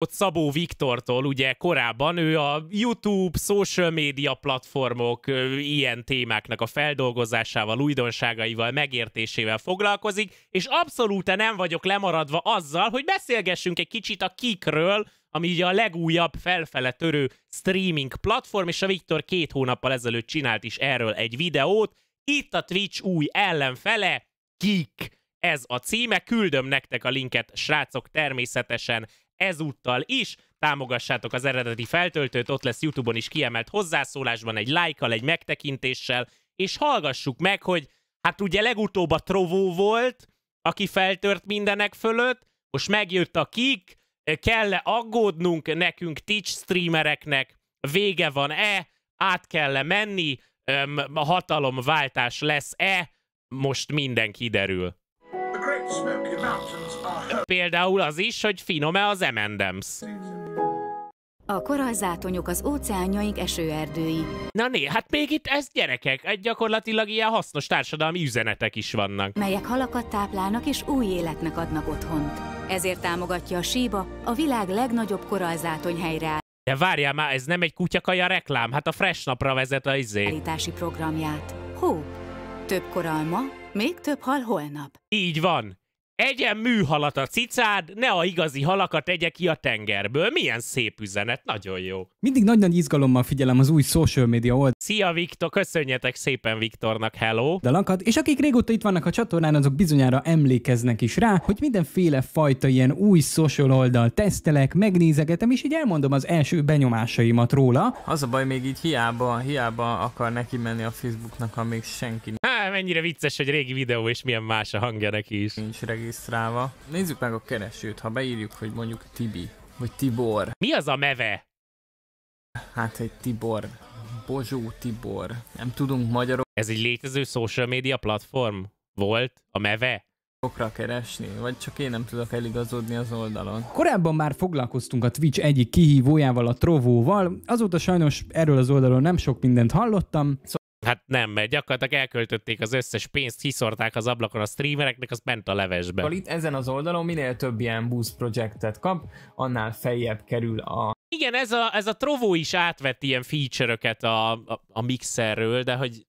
ott Szabó Viktortól, ugye korábban ő a YouTube, social media platformok ilyen témáknak a feldolgozásával, újdonságaival, megértésével foglalkozik, és abszolút nem vagyok lemaradva azzal, hogy beszélgessünk egy kicsit a kikről, ami ugye a legújabb felfele törő streaming platform, és a Viktor két hónappal ezelőtt csinált is erről egy videót. Itt a Twitch új ellenfele, Kik. Ez a címe, küldöm nektek a linket, srácok, természetesen ezúttal is. Támogassátok az eredeti feltöltőt, ott lesz YouTube-on is kiemelt hozzászólásban, egy lájkal, egy megtekintéssel, és hallgassuk meg, hogy hát ugye legutóbb a Trovó volt, aki feltört mindenek fölött, most megjött a kik, kell-e aggódnunk nekünk Twitch streamereknek, vége van-e, át kell-e menni, a hatalomváltás lesz-e, most minden kiderül. The Great Smoky Mountain Például az is, hogy finom-e az emendems. A korallzátonyok az óceánjaink esőerdői. Na né, hát még itt ez gyerekek, egy gyakorlatilag ilyen hasznos társadalmi üzenetek is vannak. Melyek halakat táplálnak és új életnek adnak otthont. Ezért támogatja a Síba a világ legnagyobb korallzátony helyre. De várjál már, ez nem egy kutyakaja reklám, hát a Fresh napra vezet a izé. Állítási programját. Hó, több koralma, még több hal holnap. Így van. Egyen műhalat a cicád, ne a igazi halakat egye ki a tengerből. Milyen szép üzenet, nagyon jó. Mindig nagy-nagy izgalommal figyelem az új social media oldalt. Szia Viktor, köszönjetek szépen Viktornak, hello. Dalakat, és akik régóta itt vannak a csatornán, azok bizonyára emlékeznek is rá, hogy mindenféle fajta ilyen új social oldal tesztelek, megnézegetem, és így elmondom az első benyomásaimat róla. Az a baj, még így hiába, hiába akar neki menni a Facebooknak, amíg senki. Há, mennyire vicces, hogy régi videó, és milyen más a hangja neki is. Nincs regi regisztrálva. Nézzük meg a keresőt, ha beírjuk, hogy mondjuk Tibi, vagy Tibor. Mi az a meve? Hát egy Tibor. Bozsó Tibor. Nem tudunk magyarok. Ez egy létező social media platform? Volt? A meve? okra keresni, vagy csak én nem tudok eligazodni az oldalon. Korábban már foglalkoztunk a Twitch egyik kihívójával, a Trovóval, azóta sajnos erről az oldalon nem sok mindent hallottam. Szóval Hát nem, mert gyakorlatilag elköltötték az összes pénzt, kiszorták az ablakon a streamereknek, az ment a levesbe. Akkor itt ezen az oldalon minél több ilyen boost projektet kap, annál feljebb kerül a igen, ez a, ez a Trovo is átvett ilyen feature-öket a, a, a mixerről, de hogy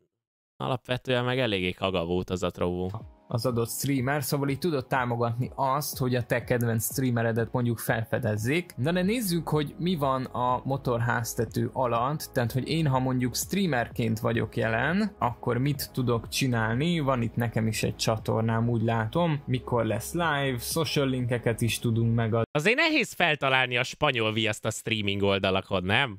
alapvetően meg eléggé kaga volt az a Trovo az adott streamer, szóval így tudod támogatni azt, hogy a te kedvenc streameredet mondjuk felfedezzék. Na de nézzük, hogy mi van a motorháztető alatt, tehát hogy én ha mondjuk streamerként vagyok jelen, akkor mit tudok csinálni, van itt nekem is egy csatornám, úgy látom, mikor lesz live, social linkeket is tudunk megadni. Azért nehéz feltalálni a spanyol viaszt a streaming oldalakon, nem?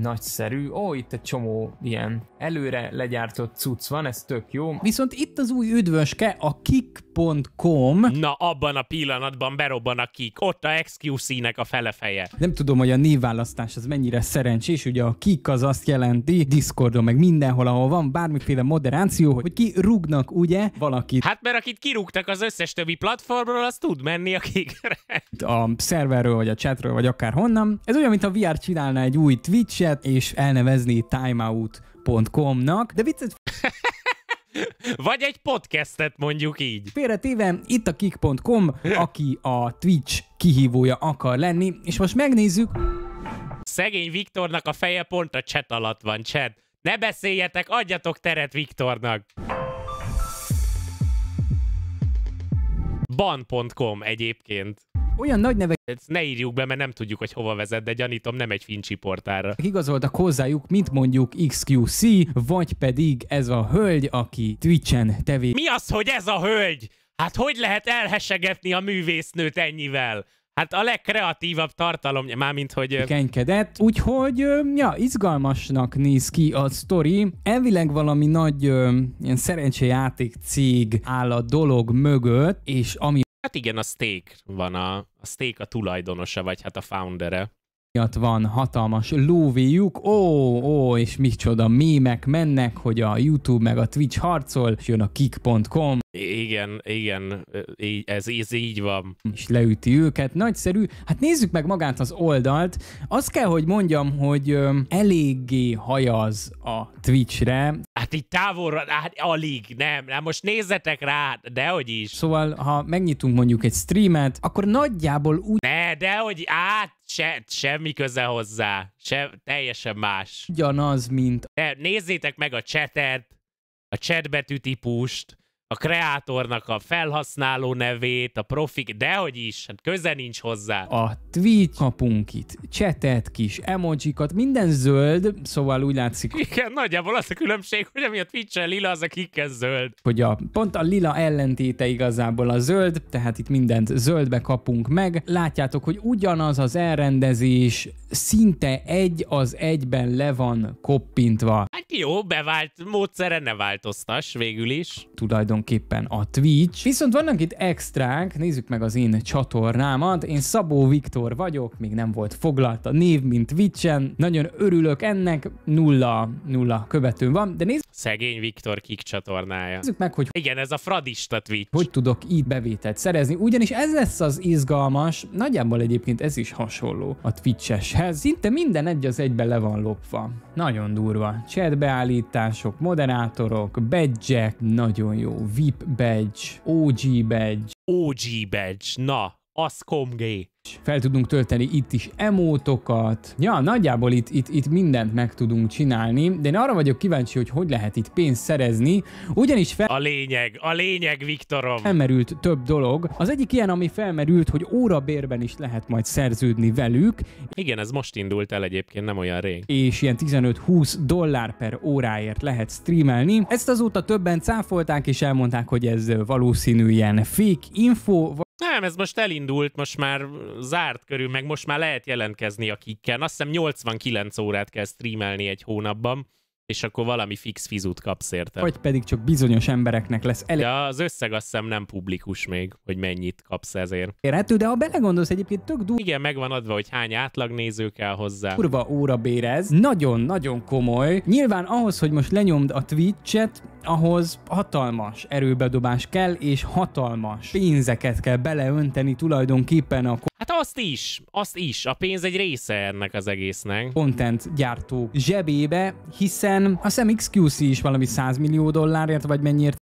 Nagyszerű, ó, itt egy csomó ilyen előre legyártott cucc van, ez tök jó. Viszont itt az új üdvöske, a kick.com... Na, abban a pillanatban berobban a kick. Ott a XQC-nek a felefeje. Nem tudom, hogy a névválasztás az mennyire szerencsés. Ugye a kick az azt jelenti, Discordon, meg mindenhol, ahol van bármiféle moderáció, hogy ki rúgnak, ugye, valakit. Hát mert akit kirúgtak az összes többi platformról, az tud menni a kickre. A szerverről, vagy a chatről, vagy akár honnan. Ez olyan, mint a VR csinálna egy új Twitch-et, és elnevezni timeout.com-nak, de viccet Vagy egy podcastet mondjuk így. Félretéve, itt a kik.com, aki a Twitch kihívója akar lenni, és most megnézzük. Szegény Viktornak a feje pont a chat alatt van, chat. Ne beszéljetek, adjatok teret Viktornak. Ban.com egyébként olyan nagy nevek... Ezt ne írjuk be, mert nem tudjuk, hogy hova vezet, de gyanítom nem egy fincsi portára. Igazoltak hozzájuk, mint mondjuk XQC, vagy pedig ez a hölgy, aki Twitch-en tevé... Mi az, hogy ez a hölgy? Hát hogy lehet elhesegetni a művésznőt ennyivel? Hát a legkreatívabb tartalom, mármint hogy... Kenykedett, úgyhogy ja, izgalmasnak néz ki a sztori. Elvileg valami nagy ilyen szerencsejáték cég áll a dolog mögött, és ami Hát igen, a Stake van, a, a Stake a tulajdonosa, vagy hát a foundere. Miatt van hatalmas lóvéjuk, ó, ó, és micsoda mémek mennek, hogy a YouTube meg a Twitch harcol, és jön a kick.com, igen, igen, ez, ez így van. És leüti őket, nagyszerű. Hát nézzük meg magát az oldalt. Azt kell, hogy mondjam, hogy eléggé hajaz a Twitchre. Hát itt távolra, hát alig, nem, nem, most nézzetek rá, dehogy is. Szóval, ha megnyitunk mondjuk egy streamet, akkor nagyjából úgy... Ne, dehogy, át, se, semmi köze hozzá, se, teljesen más. Ugyanaz, mint... De nézzétek meg a chatet, a chatbetű típust, a kreátornak a felhasználó nevét, a profik, dehogy is, hát köze nincs hozzá. A tweet kapunk itt, csetet, kis emojikat, minden zöld, szóval úgy látszik. Igen, nagyjából az a különbség, hogy ami a twitch lila, az a kikkel zöld. Hogy a, pont a lila ellentéte igazából a zöld, tehát itt mindent zöldbe kapunk meg. Látjátok, hogy ugyanaz az elrendezés, szinte egy az egyben le van koppintva. Hát jó, bevált módszere ne változtas végül is. Tulajdon tulajdonképpen a Twitch. Viszont vannak itt extrák, nézzük meg az én csatornámat. Én Szabó Viktor vagyok, még nem volt foglalt a név, mint Twitchen. Nagyon örülök ennek, nulla, nulla követőm van, de nézzük... Szegény Viktor Kik csatornája. Nézzük meg, hogy... Igen, ez a fradista Twitch. Hogy tudok így bevételt szerezni, ugyanis ez lesz az izgalmas, nagyjából egyébként ez is hasonló a Twitch-eshez. Szinte minden egy az egyben le van lopva. Nagyon durva. Chat moderátorok, badge nagyon jó VIP badge, OG badge. OG badge, na, az komgé. Fel tudunk tölteni itt is emótokat. Ja, nagyjából itt, itt, itt mindent meg tudunk csinálni, de én arra vagyok kíváncsi, hogy hogy lehet itt pénzt szerezni, ugyanis fel... A lényeg, a lényeg, Viktorom! Felmerült több dolog. Az egyik ilyen, ami felmerült, hogy órabérben is lehet majd szerződni velük. Igen, ez most indult el egyébként, nem olyan rég. És ilyen 15-20 dollár per óráért lehet streamelni. Ezt azóta többen cáfolták és elmondták, hogy ez valószínű ilyen fake info, nem, ez most elindult, most már zárt körül, meg most már lehet jelentkezni a kikkel. Azt hiszem 89 órát kell streamelni egy hónapban és akkor valami fix fizut kapsz érte. Vagy pedig csak bizonyos embereknek lesz elég. Ja, az összeg azt hiszem nem publikus még, hogy mennyit kapsz ezért. Érhető, de ha belegondolsz egyébként tök durva. Igen, megvan adva, hogy hány átlagnéző kell hozzá. Kurva óra bérez. Nagyon-nagyon komoly. Nyilván ahhoz, hogy most lenyomd a Twitch-et, ahhoz hatalmas erőbedobás kell, és hatalmas pénzeket kell beleönteni tulajdonképpen a Hát azt is, azt is. A pénz egy része ennek az egésznek. Content gyártó zsebébe, hiszen a hiszem XQC is valami 100 millió dollárért, vagy mennyiért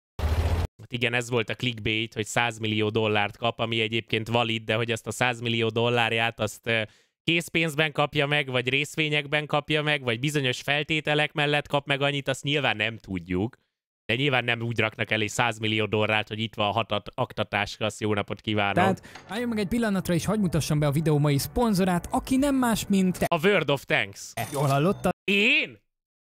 Hát igen, ez volt a clickbait, hogy 100 millió dollárt kap, ami egyébként valid, de hogy ezt a 100 millió dollárját azt készpénzben kapja meg, vagy részvényekben kapja meg, vagy bizonyos feltételek mellett kap meg annyit, azt nyilván nem tudjuk. De nyilván nem úgy raknak elé 100 millió dollárt, hogy itt van a hatat aktatás, azt jó napot kívánok. Tehát álljon meg egy pillanatra, és hagyd mutassam be a videó mai szponzorát, aki nem más, mint te. A World of Tanks. Jól hallottad? Én?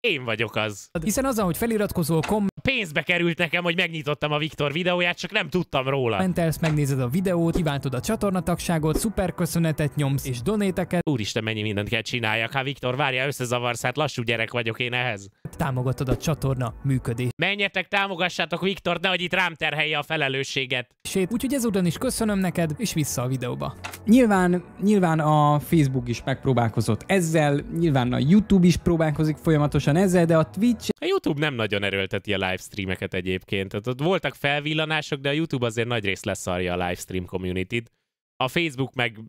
Én vagyok az. Hiszen az, hogy feliratkozol, kom... Pénzbe került nekem, hogy megnyitottam a Viktor videóját, csak nem tudtam róla. Mentelsz, megnézed a videót, kívántod a csatornatagságot, szuper köszönetet nyomsz, és donéteket. Úristen, mennyi mindent kell csináljak. Hát Viktor, várja, összezavarsz, hát lassú gyerek vagyok én ehhez támogatod a csatorna működését. Menjetek, támogassátok Viktor, nehogy itt rám terhelje a felelősséget. Úgyhogy ezúton is köszönöm neked, és vissza a videóba. Nyilván, nyilván a Facebook is megpróbálkozott ezzel, nyilván a YouTube is próbálkozik folyamatosan ezzel, de a Twitch... A YouTube nem nagyon erőlteti a livestreameket egyébként. Tehát ott voltak felvillanások, de a YouTube azért nagy rész leszarja a livestream community-t. A Facebook meg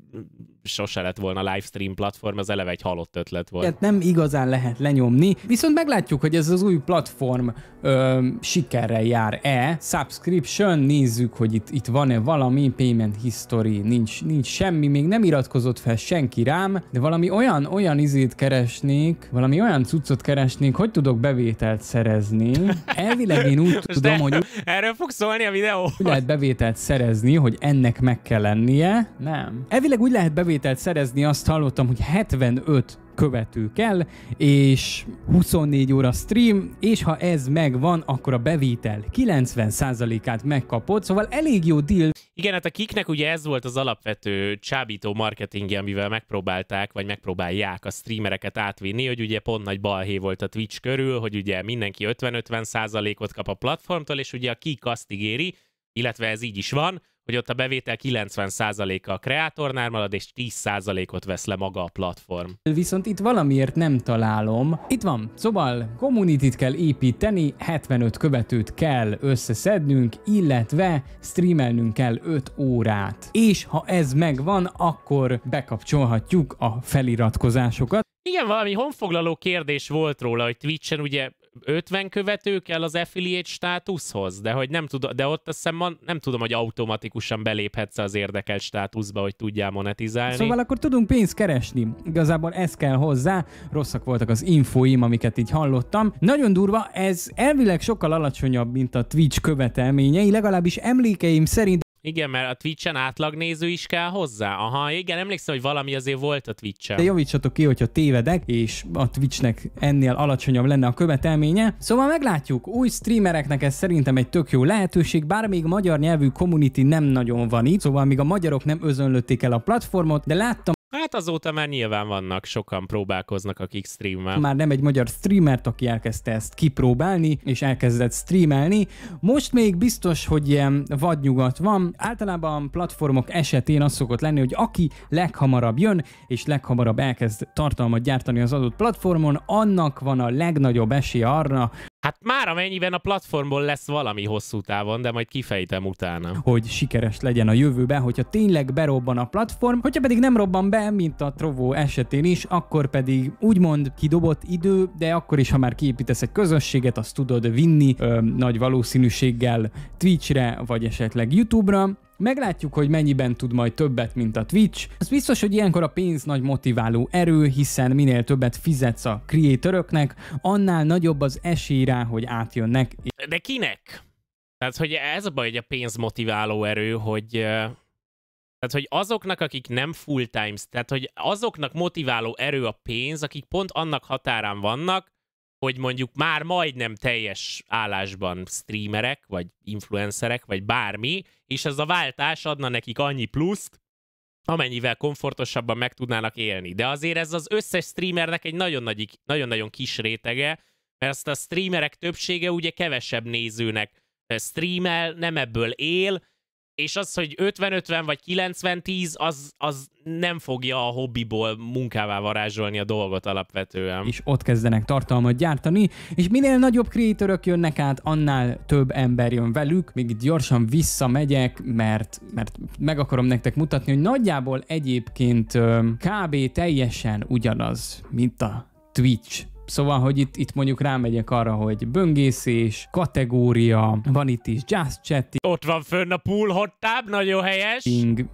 sose lett volna livestream platform, ez eleve egy halott ötlet volt. Tehát nem igazán lehet lenyomni, viszont meglátjuk, hogy ez az új platform ö, sikerrel jár-e. Subscription, nézzük, hogy itt, itt van-e valami, payment history, nincs, nincs semmi, még nem iratkozott fel senki rám, de valami olyan, olyan izét keresnék, valami olyan cuccot keresnék, hogy tudok bevételt szerezni. Elvileg én úgy tudom, hogy... Erről fog szólni a videó. Úgy lehet bevételt szerezni, hogy ennek meg kell lennie. Nem. Elvileg úgy lehet bevételt bevételt szerezni, azt hallottam, hogy 75 követő kell, és 24 óra stream, és ha ez megvan, akkor a bevétel 90%-át megkapod, szóval elég jó deal. Igen, hát a kiknek ugye ez volt az alapvető csábító marketingje, amivel megpróbálták, vagy megpróbálják a streamereket átvinni, hogy ugye pont nagy balhé volt a Twitch körül, hogy ugye mindenki 50-50 százalékot kap a platformtól, és ugye a kik azt ígéri, illetve ez így is van, hogy ott a bevétel 90%-a a kreatornál marad, és 10%-ot vesz le maga a platform. Viszont itt valamiért nem találom. Itt van, szóval community kell építeni, 75 követőt kell összeszednünk, illetve streamelnünk kell 5 órát. És ha ez megvan, akkor bekapcsolhatjuk a feliratkozásokat. Igen, valami honfoglaló kérdés volt róla, hogy Twitchen ugye 50 követő kell az affiliate státuszhoz, de hogy nem tudom, de ott azt hiszem man, nem tudom, hogy automatikusan beléphetsz az érdekelt státuszba, hogy tudjál monetizálni. Szóval akkor tudunk pénzt keresni. Igazából ez kell hozzá. Rosszak voltak az infóim, amiket így hallottam. Nagyon durva, ez elvileg sokkal alacsonyabb, mint a Twitch követelményei, legalábbis emlékeim szerint igen, mert a Twitch-en átlag néző is kell hozzá. Aha, igen, emlékszem, hogy valami azért volt a Twitch-en. De javítsatok ki, hogyha tévedek, és a Twitch-nek ennél alacsonyabb lenne a követelménye. Szóval meglátjuk, új streamereknek ez szerintem egy tök jó lehetőség, bár még magyar nyelvű community nem nagyon van itt, szóval még a magyarok nem özönlötték el a platformot, de láttam Hát azóta már nyilván vannak, sokan próbálkoznak, akik streamel. Már nem egy magyar streamert, aki elkezdte ezt kipróbálni, és elkezdett streamelni. Most még biztos, hogy ilyen vadnyugat van. Általában platformok esetén az szokott lenni, hogy aki leghamarabb jön, és leghamarabb elkezd tartalmat gyártani az adott platformon, annak van a legnagyobb esély arra, Hát már amennyiben a platformból lesz valami hosszú távon, de majd kifejtem utána. Hogy sikeres legyen a jövőben, hogyha tényleg berobban a platform, hogyha pedig nem robban be, mint a Trovo esetén is, akkor pedig úgymond kidobott idő, de akkor is, ha már kiépítesz egy közösséget, azt tudod vinni ö, nagy valószínűséggel Twitchre, vagy esetleg YouTube-ra, Meglátjuk, hogy mennyiben tud majd többet, mint a Twitch. Az biztos, hogy ilyenkor a pénz nagy motiváló erő, hiszen minél többet fizetsz a creatoröknek, annál nagyobb az esély rá, hogy átjönnek. De kinek? Tehát, hogy ez a baj, hogy a pénz motiváló erő, hogy tehát, hogy azoknak, akik nem full times, tehát, hogy azoknak motiváló erő a pénz, akik pont annak határán vannak, hogy mondjuk már majdnem teljes állásban streamerek, vagy influencerek, vagy bármi, és ez a váltás adna nekik annyi pluszt, amennyivel komfortosabban meg tudnának élni. De azért ez az összes streamernek egy nagyon nagy, nagyon-nagyon kis rétege, mert ezt a streamerek többsége ugye kevesebb nézőnek streamel, nem ebből él, és az, hogy 50-50 vagy 90-10, az, az nem fogja a hobbiból munkává varázsolni a dolgot alapvetően. És ott kezdenek tartalmat gyártani, és minél nagyobb kreatőrök jönnek át, annál több ember jön velük. Még gyorsan visszamegyek, mert, mert meg akarom nektek mutatni, hogy nagyjából egyébként kb. teljesen ugyanaz, mint a Twitch Szóval, hogy itt, itt mondjuk rámegyek arra, hogy böngészés, kategória, van itt is jazz chat. Ott van fönn a pool hot tab, nagyon helyes.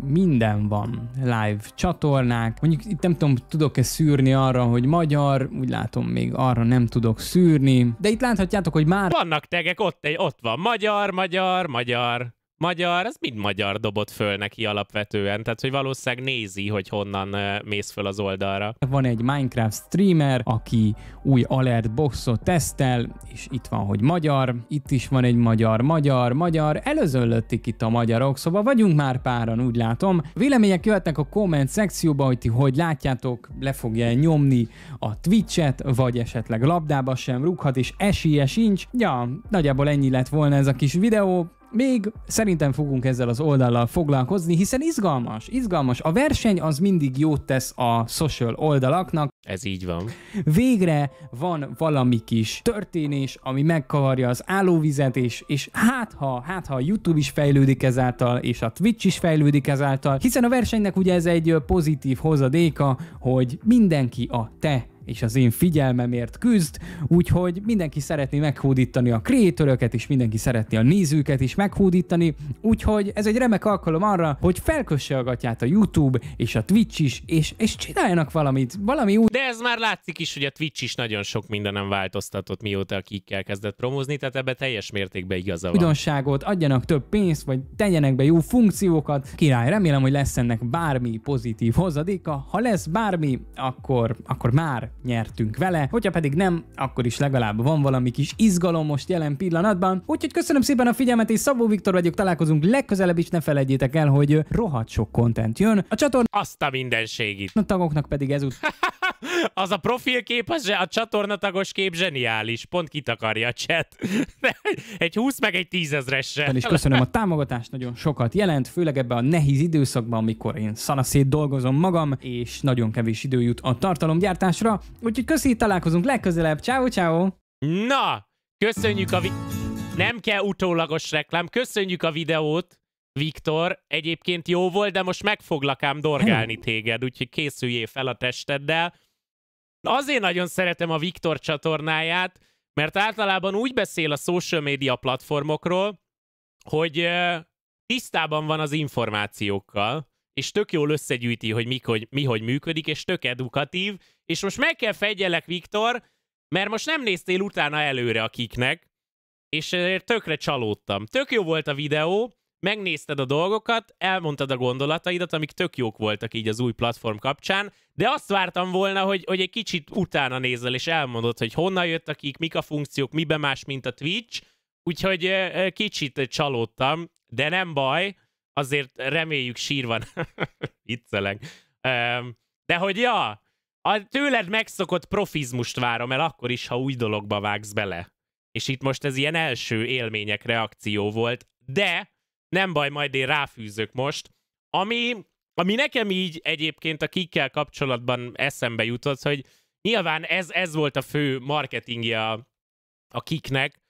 Minden van. Live csatornák. Mondjuk itt nem tudom, tudok-e szűrni arra, hogy magyar, úgy látom még arra nem tudok szűrni. De itt láthatjátok, hogy már... Vannak tegek, ott, egy, ott van magyar, magyar, magyar magyar, az mind magyar dobott föl neki alapvetően, tehát hogy valószínűleg nézi, hogy honnan mész föl az oldalra. Van egy Minecraft streamer, aki új alert boxot tesztel, és itt van, hogy magyar, itt is van egy magyar, magyar, magyar, előzöllöttik itt a magyarok, szóval vagyunk már páran, úgy látom. Vélemények jöhetnek a komment szekcióba, hogy ti hogy látjátok, le fogja nyomni a Twitch-et, vagy esetleg labdába sem rúghat, és esélye sincs. Ja, nagyjából ennyi lett volna ez a kis videó, még szerintem fogunk ezzel az oldallal foglalkozni, hiszen izgalmas, izgalmas. A verseny az mindig jót tesz a social oldalaknak. Ez így van. Végre van valami kis történés, ami megkavarja az állóvizet, és, és hát ha, hát ha a YouTube is fejlődik ezáltal, és a Twitch is fejlődik ezáltal, hiszen a versenynek ugye ez egy pozitív hozadéka, hogy mindenki a te és az én figyelmemért küzd, úgyhogy mindenki szeretné meghódítani a kreatöröket, és mindenki szeretné a nézőket is meghódítani, úgyhogy ez egy remek alkalom arra, hogy felkösse a gatyát a YouTube és a Twitch is, és, és csináljanak valamit, valami új. De ez már látszik is, hogy a Twitch is nagyon sok mindenem változtatott, mióta a kikkel kezdett promózni, tehát ebbe teljes mértékben igaza van. Udonságot, adjanak több pénzt, vagy tegyenek be jó funkciókat. Király, remélem, hogy lesz ennek bármi pozitív hozadéka. Ha lesz bármi, akkor, akkor már nyertünk vele, hogyha pedig nem, akkor is legalább van valami kis izgalom most jelen pillanatban. Úgyhogy köszönöm szépen a figyelmet, és Szabó Viktor vagyok, találkozunk legközelebb is, ne felejtjétek el, hogy rohadt sok kontent jön a csatorna. Azt a mindenségit. A tagoknak pedig ezúttal. az a profilkép, az, a csatornatagos kép zseniális, pont kitakarja a chat. egy 20 meg egy tízezresre. És köszönöm a támogatást, nagyon sokat jelent, főleg ebben a nehéz időszakban, amikor én szanaszét dolgozom magam, és nagyon kevés idő jut a tartalomgyártásra. Úgyhogy köszi, találkozunk legközelebb. Ciao, ciao. Na, köszönjük a... Vi nem kell utólagos reklám. Köszönjük a videót, Viktor. Egyébként jó volt, de most meg foglak ám dorgálni téged, úgyhogy készüljél fel a testeddel. Azért nagyon szeretem a Viktor csatornáját, mert általában úgy beszél a social media platformokról, hogy tisztában van az információkkal, és tök jól összegyűjti, hogy, mik, hogy mi hogy működik, és tök edukatív, és most meg kell fegyelek, Viktor, mert most nem néztél utána előre a kiknek, és tökre csalódtam. Tök jó volt a videó, megnézted a dolgokat, elmondtad a gondolataidat, amik tök jók voltak így az új platform kapcsán, de azt vártam volna, hogy, hogy egy kicsit utána nézel, és elmondod, hogy honnan jött a kik, mik a funkciók, mibe más, mint a Twitch, úgyhogy kicsit csalódtam, de nem baj, azért reméljük sírva, viccelek. De hogy ja, a tőled megszokott profizmust várom el akkor is, ha új dologba vágsz bele. És itt most ez ilyen első élmények reakció volt, de nem baj, majd én ráfűzök most. Ami, ami nekem így egyébként a kikkel kapcsolatban eszembe jutott, hogy nyilván ez, ez volt a fő marketingje a, a kiknek,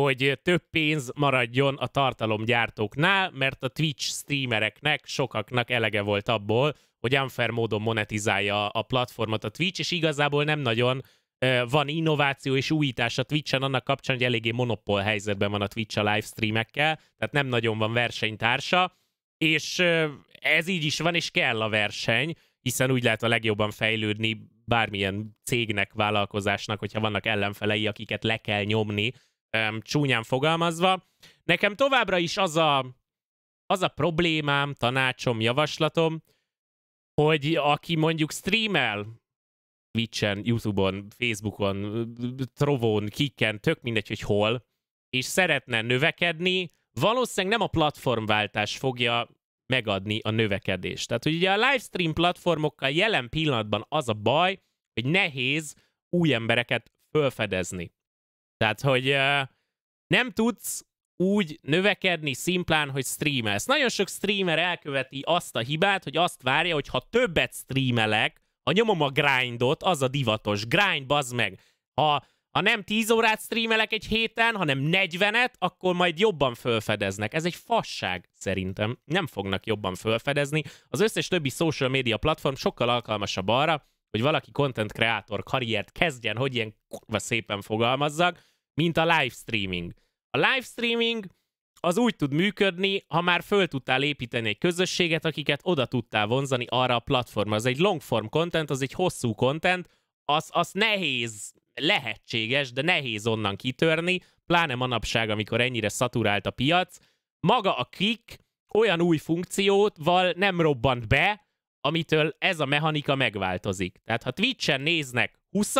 hogy több pénz maradjon a tartalomgyártóknál, mert a Twitch streamereknek sokaknak elege volt abból, hogy unfair módon monetizálja a platformot a Twitch, és igazából nem nagyon van innováció és újítás a Twitch-en annak kapcsán, hogy eléggé monopól helyzetben van a Twitch a livestreamekkel, tehát nem nagyon van versenytársa, és ez így is van, és kell a verseny, hiszen úgy lehet a legjobban fejlődni bármilyen cégnek, vállalkozásnak, hogyha vannak ellenfelei, akiket le kell nyomni, csúnyán fogalmazva. Nekem továbbra is az a, az a problémám, tanácsom, javaslatom, hogy aki mondjuk streamel, Twitch-en, YouTube-on, Facebook-on, Trovon, Kikken, tök mindegy, hogy hol, és szeretne növekedni, valószínűleg nem a platformváltás fogja megadni a növekedést. Tehát, hogy ugye a livestream platformokkal jelen pillanatban az a baj, hogy nehéz új embereket fölfedezni. Tehát, hogy nem tudsz úgy növekedni szimplán, hogy streamelsz. Nagyon sok streamer elköveti azt a hibát, hogy azt várja, hogy ha többet streamelek, ha nyomom a grindot, az a divatos. Grind, bazd meg! Ha, ha nem 10 órát streamelek egy héten, hanem 40-et, akkor majd jobban felfedeznek Ez egy fasság szerintem. Nem fognak jobban felfedezni Az összes többi social media platform sokkal alkalmasabb arra, hogy valaki content creator karriert kezdjen, hogy ilyen kurva szépen fogalmazzak, mint a live streaming. A live streaming az úgy tud működni, ha már föl tudtál építeni egy közösséget, akiket oda tudtál vonzani arra a platformra. Az egy longform content, az egy hosszú content, az, az nehéz, lehetséges, de nehéz onnan kitörni, pláne manapság, amikor ennyire szaturált a piac. Maga a kick olyan új funkcióval nem robbant be, amitől ez a mechanika megváltozik. Tehát ha Twitch-en néznek 20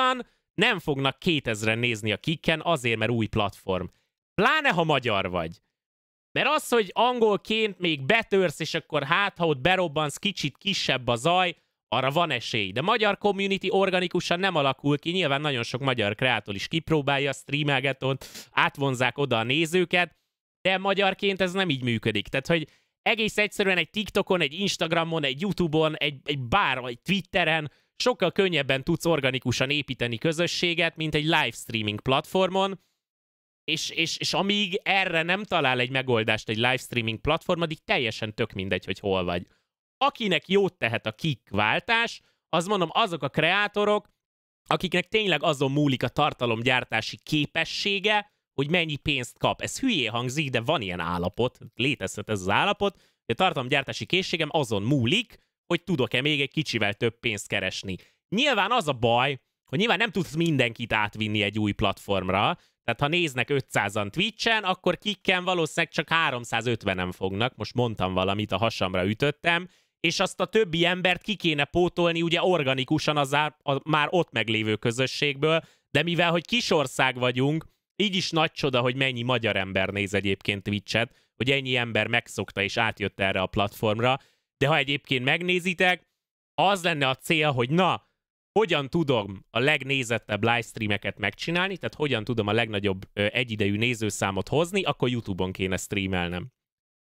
nem fognak 2000-en nézni a kicken azért, mert új platform. Pláne, ha magyar vagy. Mert az, hogy angolként még betörsz, és akkor hát, ha ott berobbansz, kicsit kisebb a zaj, arra van esély. De magyar community organikusan nem alakul ki, nyilván nagyon sok magyar kreátor is kipróbálja, a streamelgetont, átvonzák oda a nézőket, de magyarként ez nem így működik. Tehát, hogy egész egyszerűen egy TikTokon, egy Instagramon, egy YouTube-on, egy, egy bár, egy Twitteren sokkal könnyebben tudsz organikusan építeni közösséget, mint egy live streaming platformon, és, és, és amíg erre nem talál egy megoldást egy streaming platform, addig teljesen tök mindegy, hogy hol vagy. Akinek jót tehet a kik váltás, az mondom, azok a kreátorok, akiknek tényleg azon múlik a tartalomgyártási képessége, hogy mennyi pénzt kap. Ez hülyé hangzik, de van ilyen állapot, létezhet ez az állapot, a tartalomgyártási készségem azon múlik, hogy tudok-e még egy kicsivel több pénzt keresni. Nyilván az a baj, hogy nyilván nem tudsz mindenkit átvinni egy új platformra, tehát ha néznek 500-an Twitch-en, akkor kikken valószínűleg csak 350-en fognak, most mondtam valamit, a hasamra ütöttem, és azt a többi embert ki kéne pótolni ugye organikusan az á, a már ott meglévő közösségből, de mivel, hogy kisország vagyunk, így is nagy csoda, hogy mennyi magyar ember néz egyébként Twitch-et, hogy ennyi ember megszokta és átjött erre a platformra, de ha egyébként megnézitek, az lenne a cél, hogy na, hogyan tudom a legnézettebb livestreameket megcsinálni, tehát hogyan tudom a legnagyobb ö, egyidejű nézőszámot hozni, akkor YouTube-on kéne streamelnem.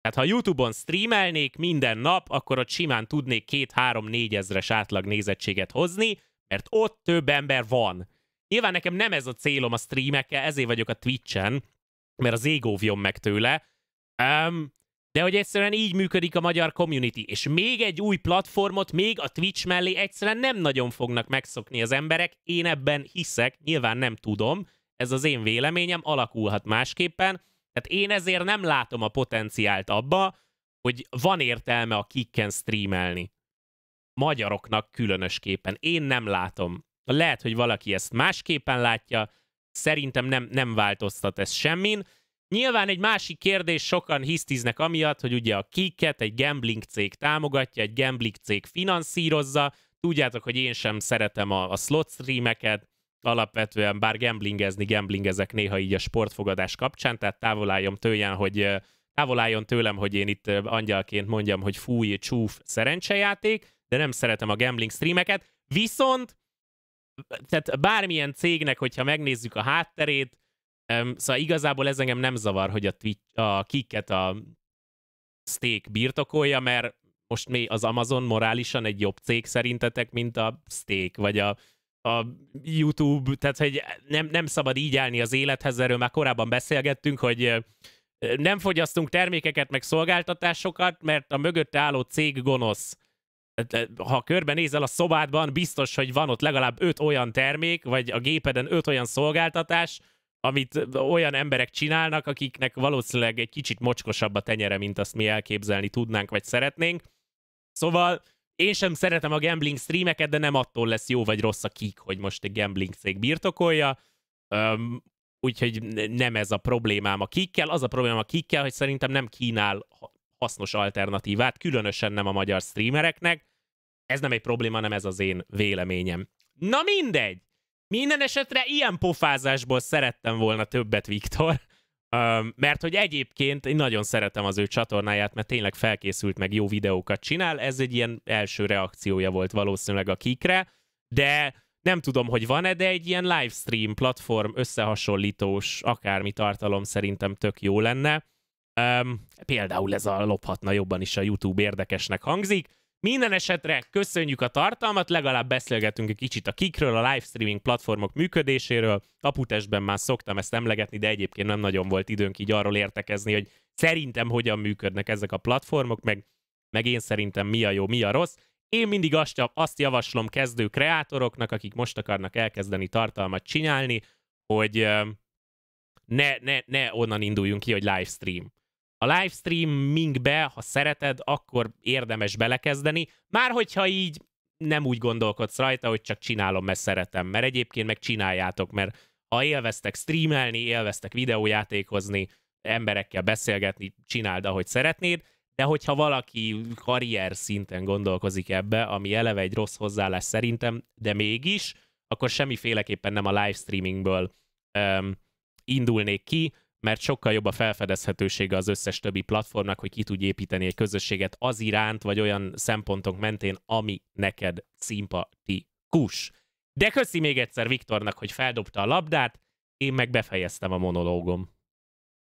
Tehát ha YouTube-on streamelnék minden nap, akkor ott simán tudnék 2-3-4 ezres átlag nézettséget hozni, mert ott több ember van. Nyilván nekem nem ez a célom a streamekkel, ezért vagyok a Twitch-en, mert az égóvjon meg tőle. Um, de hogy egyszerűen így működik a magyar community, és még egy új platformot még a Twitch mellé egyszerűen nem nagyon fognak megszokni az emberek, én ebben hiszek, nyilván nem tudom, ez az én véleményem, alakulhat másképpen, tehát én ezért nem látom a potenciált abba, hogy van értelme a kicken streamelni. Magyaroknak különösképpen. Én nem látom. Lehet, hogy valaki ezt másképpen látja, szerintem nem, nem változtat ez semmin, Nyilván egy másik kérdés, sokan hisztiznek amiatt, hogy ugye a kiket egy gambling cég támogatja, egy gambling cég finanszírozza, tudjátok, hogy én sem szeretem a, a slot streameket, alapvetően bár gamblingezni, gamblingezek néha így a sportfogadás kapcsán, tehát távol álljon tőlem, hogy, távol álljon tőlem, hogy én itt angyalként mondjam, hogy fúj, csúf, szerencsejáték, de nem szeretem a gambling streameket, viszont tehát bármilyen cégnek, hogyha megnézzük a hátterét, Szóval igazából ez engem nem zavar, hogy a, Twitch, a kiket a Steak birtokolja, mert most mi az Amazon morálisan egy jobb cég szerintetek, mint a Steak, vagy a, a YouTube, tehát hogy nem, nem szabad így állni az élethez, erről már korábban beszélgettünk, hogy nem fogyasztunk termékeket, meg szolgáltatásokat, mert a mögötte álló cég gonosz. Hát, ha körbenézel a szobádban, biztos, hogy van ott legalább öt olyan termék, vagy a gépeden öt olyan szolgáltatás, amit olyan emberek csinálnak, akiknek valószínűleg egy kicsit mocskosabb a tenyere, mint azt mi elképzelni tudnánk, vagy szeretnénk. Szóval én sem szeretem a gambling streameket, de nem attól lesz jó vagy rossz a kik, hogy most egy gambling cég birtokolja. Üm, úgyhogy nem ez a problémám a kikkel. Az a probléma a kikkel, hogy szerintem nem kínál hasznos alternatívát, különösen nem a magyar streamereknek. Ez nem egy probléma, nem ez az én véleményem. Na mindegy! Minden esetre ilyen pofázásból szerettem volna többet Viktor, mert hogy egyébként én nagyon szeretem az ő csatornáját, mert tényleg felkészült meg jó videókat csinál, ez egy ilyen első reakciója volt valószínűleg a kikre, de nem tudom, hogy van-e, de egy ilyen livestream platform összehasonlítós akármi tartalom szerintem tök jó lenne. Um, például ez a lophatna jobban is a YouTube érdekesnek hangzik. Minden esetre köszönjük a tartalmat, legalább beszélgetünk egy kicsit a kikről, a livestreaming platformok működéséről. Aputestben már szoktam ezt emlegetni, de egyébként nem nagyon volt időnk így arról értekezni, hogy szerintem hogyan működnek ezek a platformok, meg, meg én szerintem mi a jó, mi a rossz. Én mindig azt, azt javaslom kezdő kreátoroknak, akik most akarnak elkezdeni tartalmat csinálni, hogy ne, ne, ne onnan induljunk ki, hogy livestream. A livestreamingbe, ha szereted, akkor érdemes belekezdeni, már hogyha így nem úgy gondolkodsz rajta, hogy csak csinálom, mert szeretem, mert egyébként meg csináljátok, mert ha élveztek streamelni, élveztek videójátékozni, emberekkel beszélgetni, csináld, ahogy szeretnéd, de hogyha valaki karrier szinten gondolkozik ebbe, ami eleve egy rossz hozzáállás szerintem, de mégis, akkor semmiféleképpen nem a livestreamingből indulnék ki, mert sokkal jobb a felfedezhetősége az összes többi platformnak, hogy ki tudj építeni egy közösséget az iránt, vagy olyan szempontok mentén, ami neked szimpatikus. De köszi még egyszer Viktornak, hogy feldobta a labdát, én meg befejeztem a monológom.